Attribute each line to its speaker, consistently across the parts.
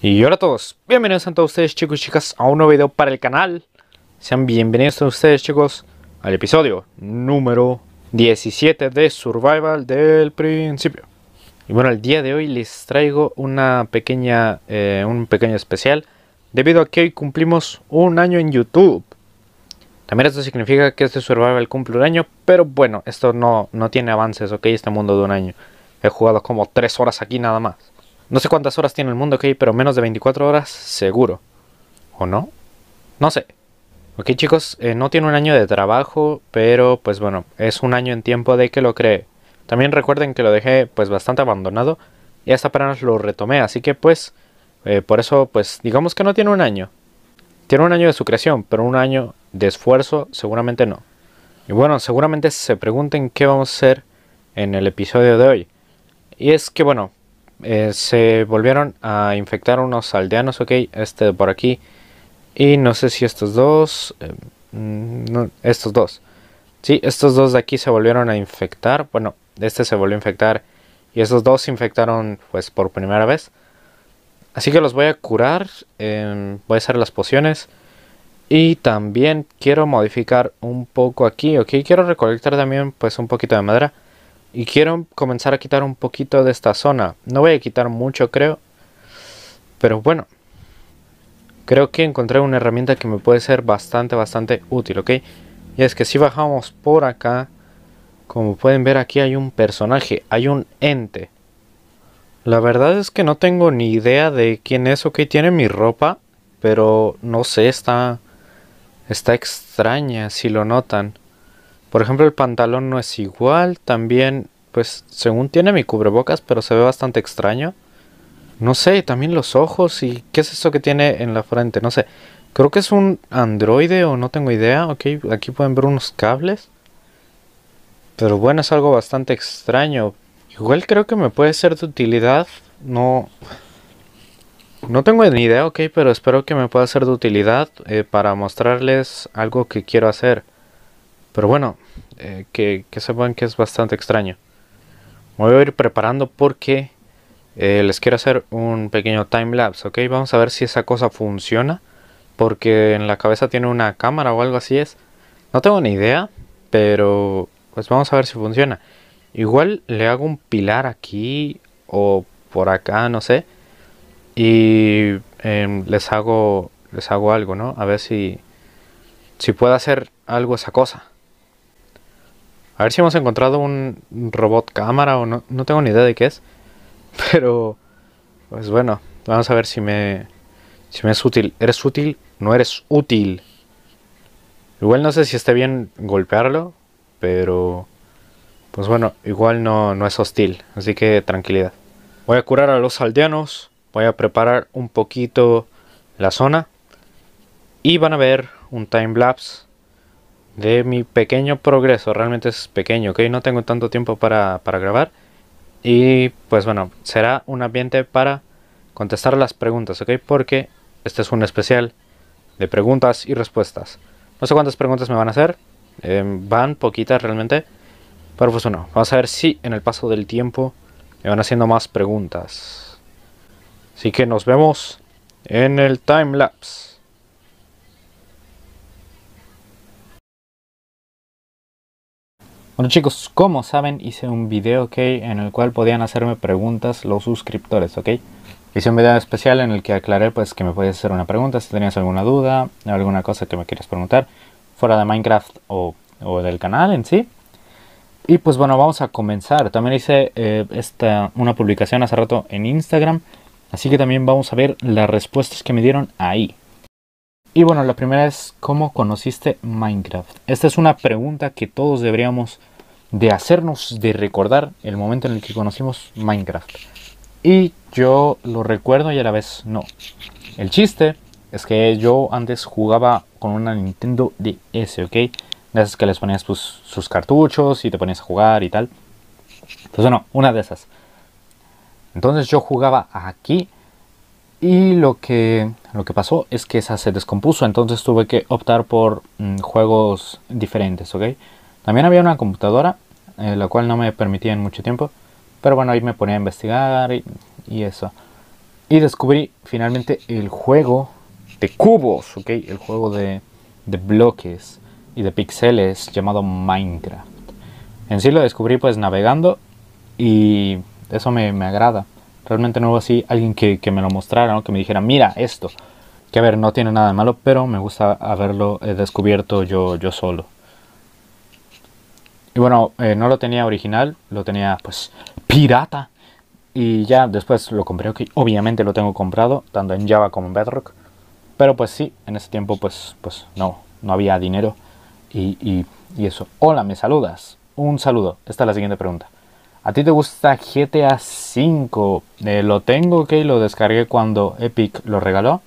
Speaker 1: Y hola a todos, bienvenidos a todos ustedes chicos y chicas a un nuevo video para el canal Sean bienvenidos a ustedes chicos al episodio número 17 de Survival del principio Y bueno, el día de hoy les traigo una pequeña, eh, un pequeño especial Debido a que hoy cumplimos un año en YouTube También esto significa que este Survival cumple un año Pero bueno, esto no, no tiene avances, ok, este mundo de un año He jugado como 3 horas aquí nada más no sé cuántas horas tiene el mundo, ok, pero menos de 24 horas seguro. ¿O no? No sé. Ok chicos, eh, no tiene un año de trabajo, pero pues bueno, es un año en tiempo de que lo cree. También recuerden que lo dejé pues bastante abandonado y hasta nos lo retomé, así que pues eh, por eso pues digamos que no tiene un año. Tiene un año de su creación, pero un año de esfuerzo seguramente no. Y bueno, seguramente se pregunten qué vamos a hacer en el episodio de hoy. Y es que bueno, eh, se volvieron a infectar unos aldeanos, ok, este de por aquí. Y no sé si estos dos... Eh, mm, estos dos. Sí, estos dos de aquí se volvieron a infectar. Bueno, este se volvió a infectar. Y estos dos se infectaron pues por primera vez. Así que los voy a curar. Em, voy a hacer las pociones. Y también quiero modificar un poco aquí, ok. Quiero recolectar también pues un poquito de madera. Y quiero comenzar a quitar un poquito de esta zona. No voy a quitar mucho, creo. Pero bueno. Creo que encontré una herramienta que me puede ser bastante, bastante útil, ¿ok? Y es que si bajamos por acá, como pueden ver aquí hay un personaje, hay un ente. La verdad es que no tengo ni idea de quién es, o qué tiene mi ropa, pero no sé, está, está extraña si lo notan. Por ejemplo, el pantalón no es igual. También, pues, según tiene mi cubrebocas, pero se ve bastante extraño. No sé, también los ojos y qué es eso que tiene en la frente. No sé. Creo que es un androide o no tengo idea. Ok, aquí pueden ver unos cables. Pero bueno, es algo bastante extraño. Igual creo que me puede ser de utilidad. No... No tengo ni idea, ok, pero espero que me pueda ser de utilidad eh, para mostrarles algo que quiero hacer. Pero bueno, eh, que, sepan que es bastante extraño. Me voy a ir preparando porque eh, les quiero hacer un pequeño time lapse, ¿ok? Vamos a ver si esa cosa funciona. Porque en la cabeza tiene una cámara o algo así es. No tengo ni idea, pero pues vamos a ver si funciona. Igual le hago un pilar aquí o por acá, no sé. Y em, les hago les hago algo, ¿no? A ver si si puedo hacer algo esa cosa. A ver si hemos encontrado un robot cámara o no, no tengo ni idea de qué es. Pero, pues bueno, vamos a ver si me, si me es útil. ¿Eres útil? No eres útil. Igual no sé si esté bien golpearlo, pero... Pues bueno, igual no, no es hostil, así que tranquilidad. Voy a curar a los aldeanos, voy a preparar un poquito la zona y van a ver un time lapse de mi pequeño progreso. Realmente es pequeño, ¿ok? No tengo tanto tiempo para, grabar. Y pues bueno, será un ambiente para contestar las preguntas, ¿ok? Porque este es un especial de preguntas y respuestas. No sé cuántas preguntas me van a hacer. Eh, van poquitas realmente. Pero pues bueno, vamos a ver si en el paso del tiempo me van haciendo más preguntas. Así que nos vemos en el time lapse. Bueno chicos, como saben hice un video, en el cual podían hacerme preguntas los suscriptores, ok. Hice un video especial en el que aclaré pues que me podías hacer una pregunta si tenías alguna duda, alguna cosa que me quieras preguntar, fuera de Minecraft o, del canal en sí. Y pues bueno, vamos a comenzar. También hice eh, esta, una publicación hace rato en Instagram, así que también vamos a ver las respuestas que me dieron ahí. Y bueno, la primera es ¿cómo conociste Minecraft? Esta es una pregunta que todos deberíamos de hacernos, de recordar el momento en el que conocimos Minecraft. Y yo lo recuerdo y a la vez no. El chiste es que yo antes jugaba con una Nintendo DS, ¿ok? De esas que les ponías pues, sus cartuchos y te ponías a jugar y tal. Entonces, pues, bueno, una de esas. Entonces yo jugaba aquí y lo que, lo que pasó es que esa se descompuso, entonces tuve que optar por mm, juegos diferentes, ¿ok? También había una computadora, eh, la cual no me permitía en mucho tiempo, pero bueno, ahí me ponía a investigar y, eso. Y descubrí finalmente el juego de cubos, ¿ok? El juego de, de bloques y de píxeles llamado Minecraft. En sí lo descubrí pues navegando y eso me agrada. Realmente no hubo así alguien que, me lo mostrara, que me dijera, mira esto. Que a ver, no tiene nada de malo, pero me gusta haberlo eh, descubierto yo, yo solo. Y bueno, eh, no lo tenía original, lo tenía pues pirata. Y ya después lo compré, obviamente lo tengo comprado, tanto en Java como en Bedrock. Pero pues sí, en ese tiempo pues, pues no, no había dinero. Y, y eso. Hola, ¿me saludas? Un saludo. Esta es la siguiente pregunta. ¿A ti te gusta GTA V? Eh, lo tengo, ok, lo descargué cuando Epic lo regaló.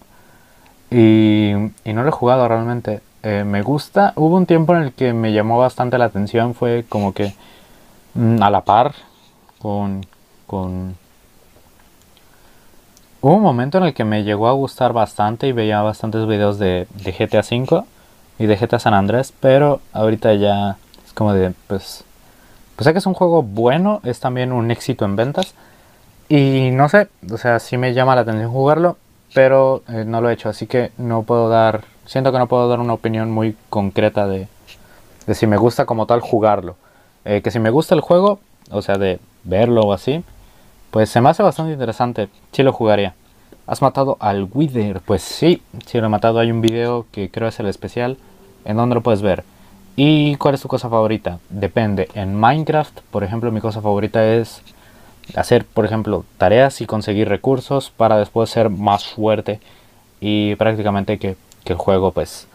Speaker 1: Y, no lo he jugado realmente. Eh, me gusta. Hubo un tiempo en el que me llamó bastante la atención. Fue como que mm, a la par con, con... Hubo un momento en el que me llegó a gustar bastante y veía bastantes videos de, GTA V y de GTA San Andrés. Pero ahorita ya es como de, pues o sea que es un juego bueno, es también un éxito en ventas. Y no sé, o sea, sí me llama la atención jugarlo, pero eh, no lo he hecho, así que no puedo dar, siento que no puedo dar una opinión muy concreta de, si me gusta como tal jugarlo. Eh, que si me gusta el juego, o sea, de verlo o así, pues se me hace bastante interesante, sí lo jugaría. ¿Has matado al Wither? Pues sí, sí lo he matado. Hay un video que creo es el especial en donde lo puedes ver. ¿Y cuál es tu cosa favorita? Depende. En Minecraft, por ejemplo, mi cosa favorita es hacer, por ejemplo, tareas y conseguir recursos para después ser más fuerte y prácticamente que, el juego pues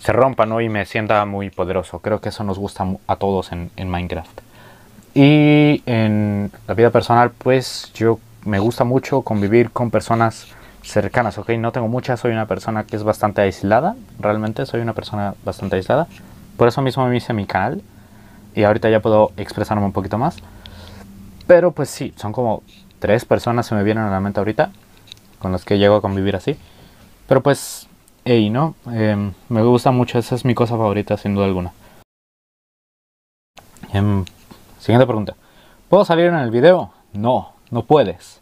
Speaker 1: se rompa ¿no? y me sienta muy poderoso. Creo que eso nos gusta a todos en, Minecraft. Y en la vida personal, pues yo me gusta mucho convivir con personas cercanas, No tengo muchas, soy una persona que es bastante aislada, realmente soy una persona bastante aislada. Por eso mismo me hice mi canal y ahorita ya puedo expresarme un poquito más. Pero pues sí, son como tres personas que me vienen a la mente ahorita con las que llego a convivir así. Pero pues, hey, ¿no? Em, me gusta mucho, esa es mi cosa favorita sin duda alguna. Em, siguiente pregunta. ¿Puedo salir en el video? No, no puedes.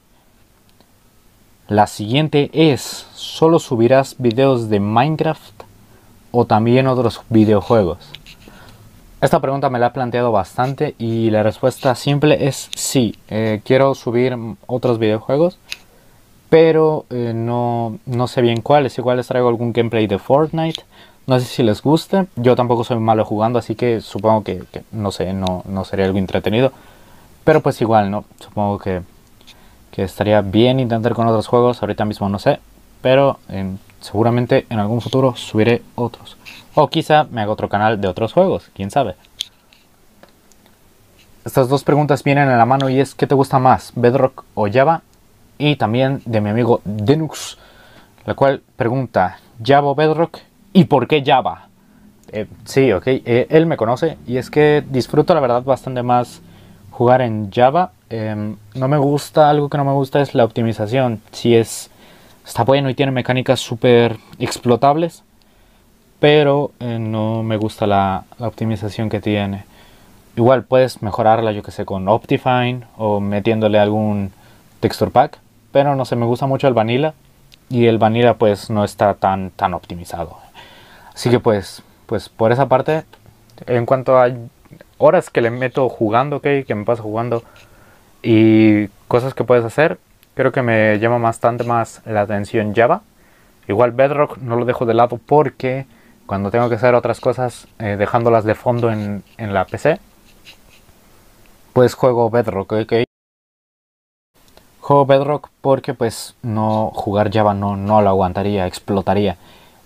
Speaker 1: La siguiente es, ¿solo subirás videos de Minecraft o también otros videojuegos? Esta pregunta me la ha planteado bastante y la respuesta simple es sí. Eh, quiero subir otros videojuegos, pero eh, no, sé bien cuáles. Igual les traigo algún gameplay de Fortnite. No sé si les guste. Yo tampoco soy malo jugando, así que supongo que, no sé, no, sería algo entretenido. Pero pues igual, ¿no? Supongo que, estaría bien intentar con otros juegos. Ahorita mismo no sé. Pero Seguramente en algún futuro subiré otros. O quizá me haga otro canal de otros juegos, quién sabe. Estas dos preguntas vienen a la mano y es ¿qué te gusta más, Bedrock o Java? Y también de mi amigo Denux, la cual pregunta Java o Bedrock y por qué Java. Eh, sí, ok, eh, él me conoce y es que disfruto la verdad bastante más jugar en Java. Em, no me gusta, algo que no me gusta es la optimización. Si es está bueno y tiene mecánicas súper explotables, pero eh, no me gusta la, optimización que tiene. Igual puedes mejorarla, yo que sé, con Optifine o metiéndole algún texture pack, pero no sé, me gusta mucho el vanilla y el vanilla pues no está tan, tan optimizado. Así que pues, pues por esa parte, en cuanto a horas que le meto jugando, okay, que me paso jugando y cosas que puedes hacer, Creo que me llama bastante más la atención Java. Igual Bedrock no lo dejo de lado porque cuando tengo que hacer otras cosas eh, dejándolas de fondo en, la PC, pues juego Bedrock, Juego Bedrock porque pues no jugar Java no, no lo aguantaría, explotaría.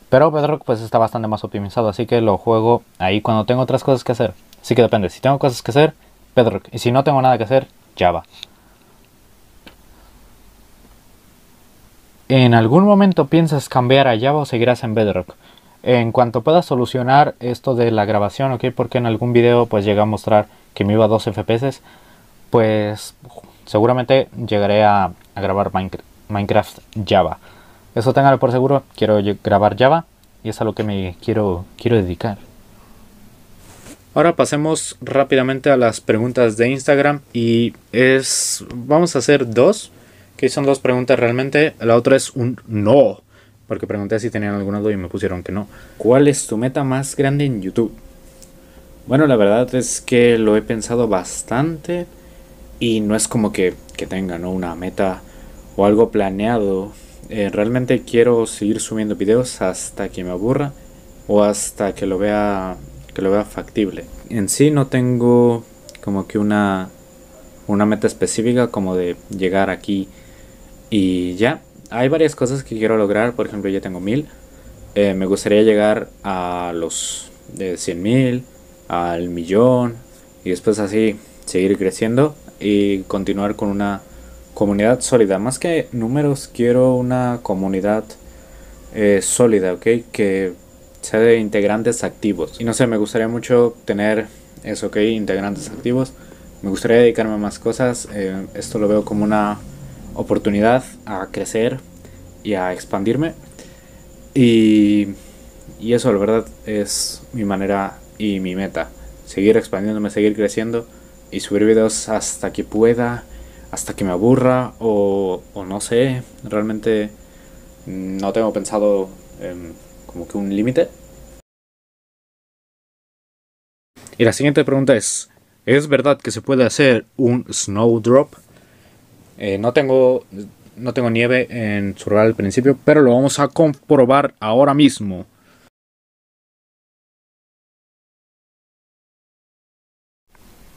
Speaker 1: Pero Bedrock pues está bastante más optimizado, así que lo juego ahí cuando tengo otras cosas que hacer. Así que depende, si tengo cosas que hacer, Bedrock. Y si no tengo nada que hacer, Java. ¿En algún momento piensas cambiar a Java o seguirás en Bedrock? En cuanto pueda solucionar esto de la grabación, ¿ok? Porque en algún video pues llega a mostrar que me iba a 2 FPS, pues seguramente llegaré a, grabar Minecraft, Java. Eso téngalo por seguro, quiero grabar Java y es a lo que me quiero, quiero dedicar. Ahora pasemos rápidamente a las preguntas de Instagram y es, vamos a hacer dos, que son dos preguntas realmente. La otra es un no, porque pregunté si tenían alguna duda y me pusieron que no. ¿Cuál es tu meta más grande en YouTube? Bueno, la verdad es que lo he pensado bastante y no es como que, tenga una meta o algo planeado. Eh, realmente quiero seguir subiendo videos hasta que me aburra o hasta que lo vea que lo vea factible. En sí no tengo como que una una meta específica como de llegar aquí y ya, hay varias cosas que quiero lograr. Por ejemplo, ya tengo mil. Eh, me gustaría llegar a los de 100 mil, al millón. Y después así seguir creciendo y continuar con una comunidad sólida. Más que números, quiero una comunidad eh, sólida, ¿ok? Que sea de integrantes activos. Y no sé, me gustaría mucho tener eso, ¿ok? Integrantes activos. Me gustaría dedicarme a más cosas. Eh, esto lo veo como una oportunidad a crecer y a expandirme. Y, y eso, la verdad, es mi manera y mi meta. Seguir expandiéndome, seguir creciendo y subir videos hasta que pueda, hasta que me aburra o, no sé. Realmente no tengo pensado como que un límite. Y la siguiente pregunta es, ¿es verdad que se puede hacer un snowdrop? Eh, no, tengo, no tengo nieve en Surreal al principio, pero lo vamos a comprobar ahora mismo.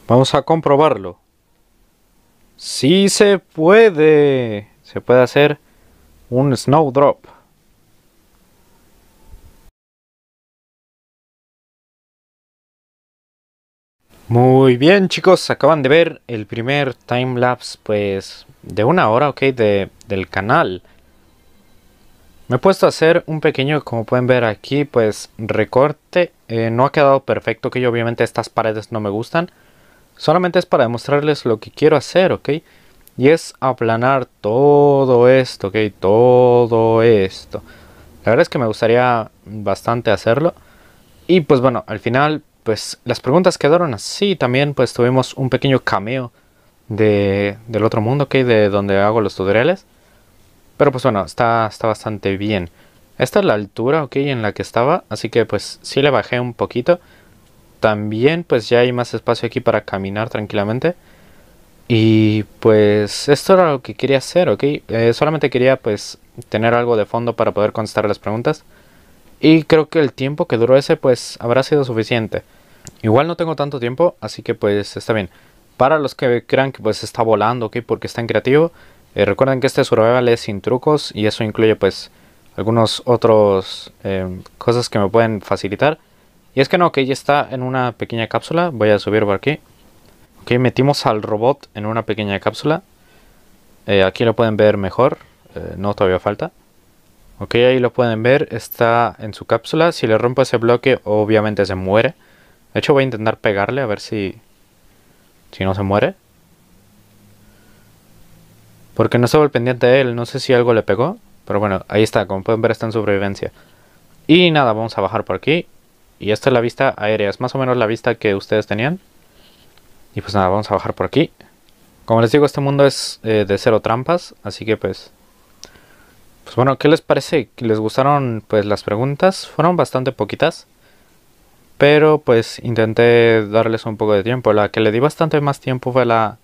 Speaker 1: Vamos a comprobarlo. Sí se puede. Se puede hacer un snowdrop. Muy bien chicos, acaban de ver el primer timelapse pues de una hora, ok, de, del canal. Me he puesto a hacer un pequeño, como pueden ver aquí, pues recorte. Eh, no ha quedado perfecto, que yo obviamente estas paredes no me gustan. Solamente es para demostrarles lo que quiero hacer, ok. Y es aplanar todo esto, ok, todo esto. La verdad es que me gustaría bastante hacerlo. Y pues bueno, al final pues las preguntas quedaron así. También pues tuvimos un pequeño cameo de, del otro mundo, ¿ok? de donde hago los tutoriales. Pero pues bueno, está, está bastante bien. Esta es la altura, ok, en la que estaba, así que pues sí le bajé un poquito. También pues ya hay más espacio aquí para caminar tranquilamente. Y pues esto era lo que quería hacer, ok. Eh, solamente quería pues tener algo de fondo para poder contestar las preguntas. Y creo que el tiempo que duró ese pues habrá sido suficiente. Igual no tengo tanto tiempo, así que pues está bien. Para los que crean que pues está volando, ¿ok? Porque está en creativo. Eh, recuerden que este survival es sin trucos y eso incluye pues algunos otros em, cosas que me pueden facilitar. Y es que no, que ya está en una pequeña cápsula. Voy a subir por aquí. Ok, metimos al robot en una pequeña cápsula. Eh, aquí lo pueden ver mejor. Eh, no, todavía falta. Ok, ahí lo pueden ver, está en su cápsula. Si le rompo ese bloque, obviamente se muere. De hecho, voy a intentar pegarle a ver si... Si no se muere. Porque no estaba el pendiente de él, no sé si algo le pegó. Pero bueno, ahí está, como pueden ver está en supervivencia. Y nada, vamos a bajar por aquí. Y esta es la vista aérea, es más o menos la vista que ustedes tenían. Y pues nada, vamos a bajar por aquí. Como les digo, este mundo es eh, de cero trampas, así que pues pues bueno, ¿qué les parece? ¿Les gustaron pues las preguntas? Fueron bastante poquitas. Pero pues intenté darles un poco de tiempo. La que le di bastante más tiempo fue la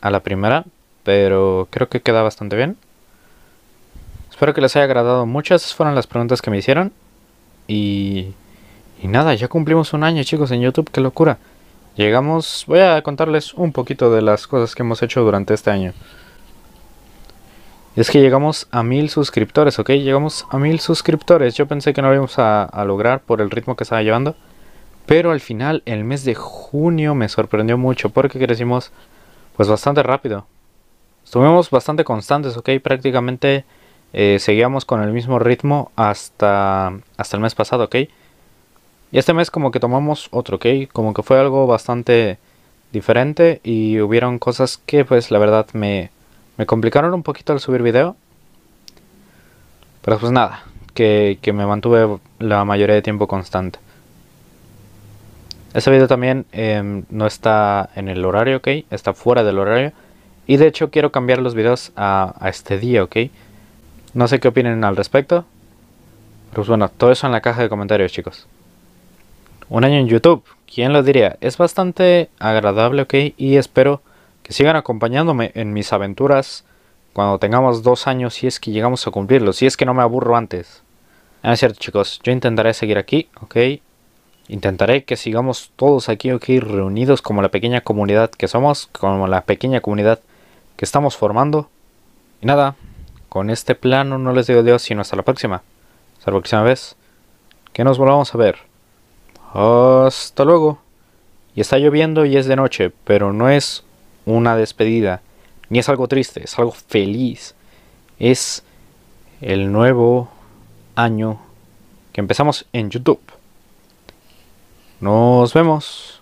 Speaker 1: a la primera, pero creo que queda bastante bien. Espero que les haya agradado mucho. Esas fueron las preguntas que me hicieron. Y, y nada, ya cumplimos un año, chicos, en YouTube. ¡Qué locura! Llegamos. Voy a contarles un poquito de las cosas que hemos hecho durante este año. Es que llegamos a mil suscriptores, ¿ok? Llegamos a mil suscriptores. Yo pensé que no lo íbamos a, lograr por el ritmo que estaba llevando. Pero al final, el mes de junio me sorprendió mucho porque crecimos pues bastante rápido. Estuvimos bastante constantes, ¿ok? Prácticamente eh, seguíamos con el mismo ritmo hasta, hasta el mes pasado, ¿ok? Y este mes como que tomamos otro, ¿ok? Como que fue algo bastante diferente y hubieron cosas que pues la verdad me me complicaron un poquito al subir video. Pero pues nada, que, me mantuve la mayoría de tiempo constante. Ese video también em, no está en el horario, ¿ok? Está fuera del horario. Y de hecho quiero cambiar los videos a, este día, ¿ok? No sé qué opinen al respecto. Pero pues bueno, todo eso en la caja de comentarios, chicos. Un año en YouTube, ¿quién lo diría? Es bastante agradable, ¿ok? Y espero que sigan acompañándome en mis aventuras cuando tengamos dos años, si es que llegamos a cumplirlos. si es que no me aburro antes. Ah, es cierto, chicos, yo intentaré seguir aquí, ¿ok? Intentaré que sigamos todos aquí, ¿ok? Reunidos como la pequeña comunidad que somos, como la pequeña comunidad que estamos formando. Y nada, con este plano no les digo adiós, sino hasta la próxima. Hasta la próxima vez. Que nos volvamos a ver. Hasta luego. Y está lloviendo y es de noche, pero no es una despedida. Ni es algo triste, es algo feliz. Es el nuevo año que empezamos en YouTube. Nos vemos.